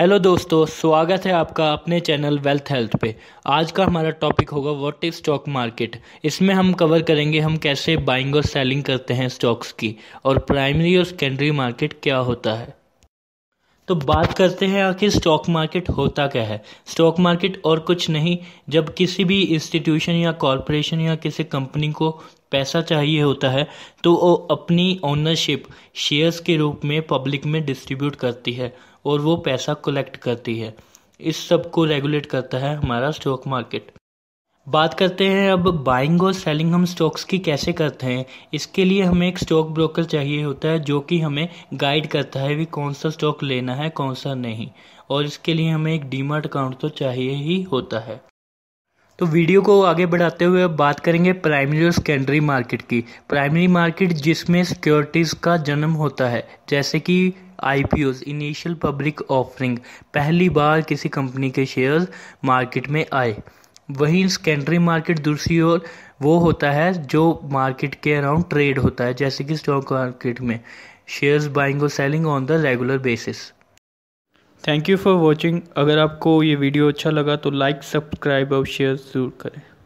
hello दोस्तों स्वागत है आपका अपने चैनल वेल्थ हेल्थ पे आज का हमारा टॉपिक होगा व्हाट इज स्टॉक मार्केट इसमें हम कवर करेंगे हम कैसे बाइंग और सेलिंग करते हैं स्टॉक्स की और प्राइमरी और सेकेंडरी मार्केट क्या होता है तो बात करते हैं आखिर स्टॉक मार्केट होता क्या है स्टॉक मार्केट और कुछ नहीं जब किसी भी इंस्टीट्यूशन या कॉरपोरेशन या किसी कंपनी को पैसा चाहिए होता है तो वो अपनी ओनरशिप शेयर्स के रूप में पब्लिक में डिस्ट्रीब्यूट करती है और वो पैसा कलेक्ट करती है इस सब को रेगुलेट करता है हमारा स्टॉक मार्केट बात करते हैं अब बाइंग और सेलिंग हम स्टॉक्स की कैसे करते हैं इसके लिए हमें एक स्टॉक ब्रोकर चाहिए होता है जो कि हमें गाइड करता है भी कौन सा स्टॉक लेना है कौन सा नहीं और इसके लिए हमें एक डीमर्ट अकाउंट तो चाहिए ही होता है तो वीडियो को आगे बढ़ाते हुए अब बात करेंगे प्राइमरी और सेकेंडरी मार्केट की प्राइमरी मार्केट जिसमें सिक्योरिटीज़ का जन्म होता है जैसे कि आई इनिशियल पब्लिक ऑफरिंग पहली बार किसी कंपनी के शेयर्स मार्केट में आए वहीं सेकेंडरी मार्केट दूसरी ओर वो होता है जो मार्केट के अराउंड ट्रेड होता है जैसे कि स्टॉक मार्केट में शेयर्स बाइंग और selling on the regular basis thank you for watching अगर आपको ये वीडियो अच्छा लगा तो लाइक सब्सक्राइब और शेयर ज़रूर करें